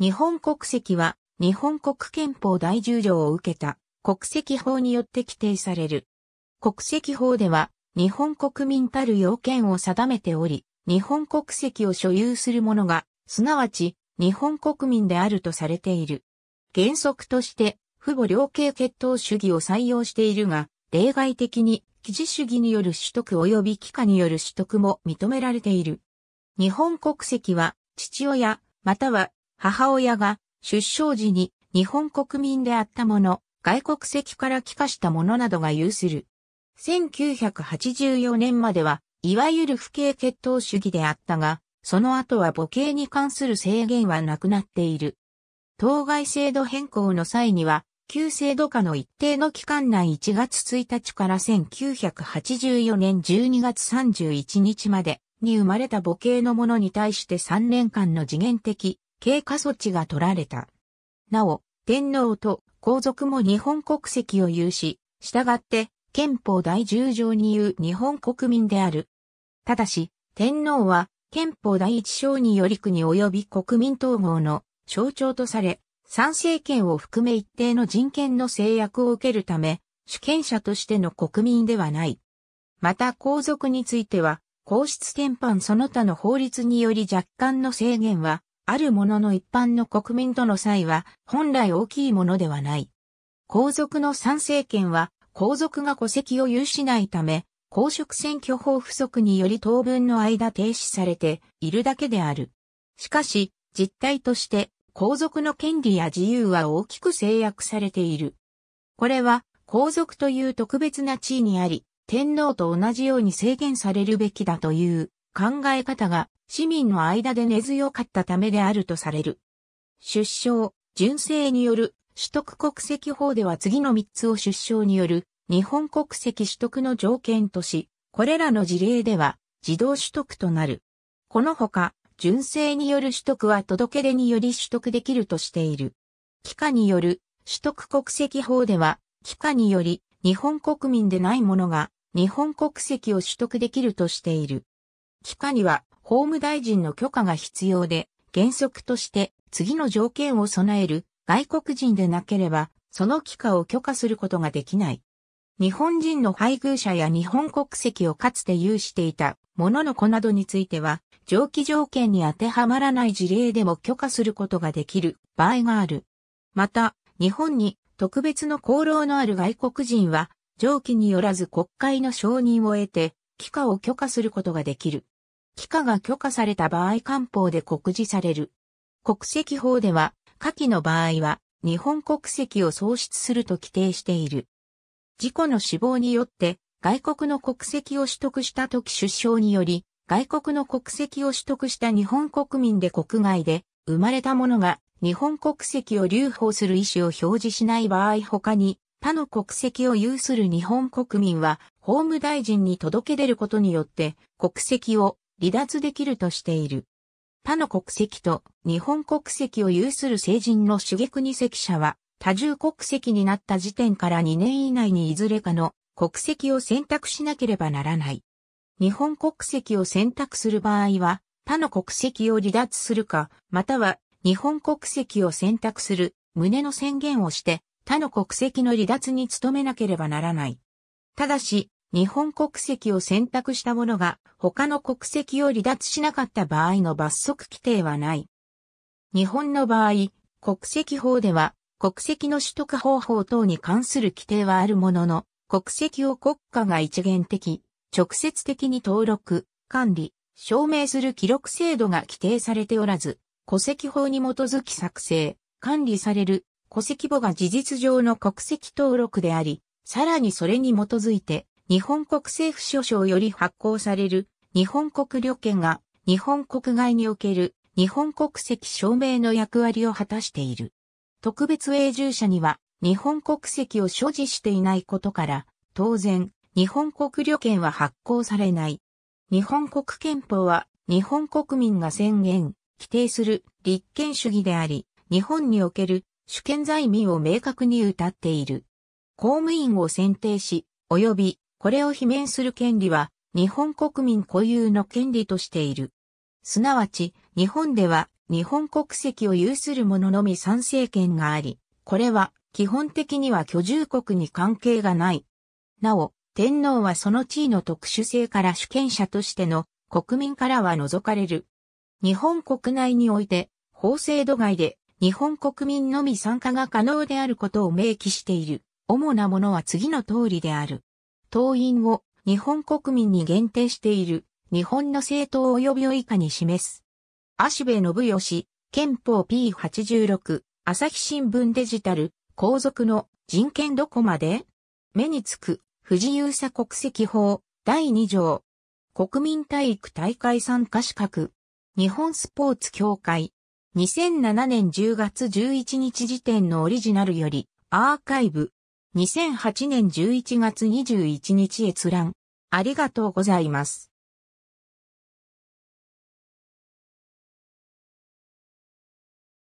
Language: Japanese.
日本国籍は日本国憲法第十条を受けた国籍法によって規定される。国籍法では日本国民たる要件を定めており、日本国籍を所有する者が、すなわち日本国民であるとされている。原則として父母両系血統主義を採用しているが、例外的に記事主義による取得及び帰化による取得も認められている。日本国籍は父親または母親が出生時に日本国民であったもの、外国籍から帰化したものなどが有する。1984年までは、いわゆる不敬血統主義であったが、その後は母系に関する制限はなくなっている。当該制度変更の際には、旧制度下の一定の期間内1月1日から1984年12月31日までに生まれた母系のものに対して3年間の次元的経過措置が取られた。なお、天皇と皇族も日本国籍を有し、従って憲法第10条に言う日本国民である。ただし、天皇は憲法第1章により国及び国民統合の象徴とされ、参政権を含め一定の人権の制約を受けるため、主権者としての国民ではない。また皇族については、皇室転換その他の法律により若干の制限はあるものの一般の国民との際は本来大きいものではない。皇族の参政権は皇族が戸籍を有しないため、公職選挙法不足により当分の間停止されているだけである。しかし、実態として皇族の権利や自由は大きく制約されている。これは皇族という特別な地位にあり、天皇と同じように制限されるべきだという考え方が市民の間で根強かったためであるとされる。出生、純正による取得国籍法では次の3つを出生による日本国籍取得の条件とし、これらの事例では自動取得となる。このほか、純正による取得は届け出により取得できるとしている。帰化による取得国籍法では、帰化により日本国民でない者が日本国籍を取得できるとしている。帰化には法務大臣の許可が必要で、原則として次の条件を備える外国人でなければ、その帰化を許可することができない。日本人の配偶者や日本国籍をかつて有していたものの子などについては、上記条件に当てはまらない事例でも許可することができる場合がある。また、日本に特別の功労のある外国人は、上記によらず国会の承認を得て、帰化を許可することができる。帰化が許可された場合官報で告示される。国籍法では、下記の場合は、日本国籍を喪失すると規定している。事故の死亡によって、外国の国籍を取得した時出生により、外国の国籍を取得した日本国民で国外で、生まれた者が日本国籍を留保する意思を表示しない場合他に、他の国籍を有する日本国民は、法務大臣に届け出ることによって、国籍を離脱できるとしている。他の国籍と日本国籍を有する成人の主役。二席者は多重国籍になった時点から2年以内にいずれかの国籍を選択しなければならない。日本国籍を選択する場合は他の国籍を離脱するか、または日本国籍を選択する旨の宣言をして他の国籍の離脱に努めなければならない。ただし、日本国籍を選択した者が他の国籍を離脱しなかった場合の罰則規定はない。日本の場合、国籍法では国籍の取得方法等に関する規定はあるものの、国籍を国家が一元的、直接的に登録、管理、証明する記録制度が規定されておらず、戸籍法に基づき作成、管理される戸籍簿が事実上の国籍登録であり、さらにそれに基づいて日本国政府所掌より発行される日本国旅券が日本国外における日本国籍証明の役割を果たしている。特別永住者には日本国籍を所持していないことから当然日本国旅券は発行されない。日本国憲法は日本国民が宣言、規定する立憲主義であり、日本における主権在民を明確に謳っている。公務員を選定し、及びこれを罷免する権利は、日本国民固有の権利としている。すなわち、日本では、日本国籍を有する者のみ参政権があり、これは、基本的には居住国に関係がない。なお、天皇はその地位の特殊性から主権者としての国民からは除かれる。日本国内において、法制度外で日本国民のみ参加が可能であることを明記している。主なものは次の通りである。党員を日本国民に限定している日本の政党及びを以下に示す。足部信義、憲法 P86、朝日新聞デジタル、皇族の人権どこまで目につく、不自由さ国籍法、第2条。国民体育大会参加資格。日本スポーツ協会。2007年10月11日時点のオリジナルより、アーカイブ、2008年11月21日閲覧。ありがとうございます。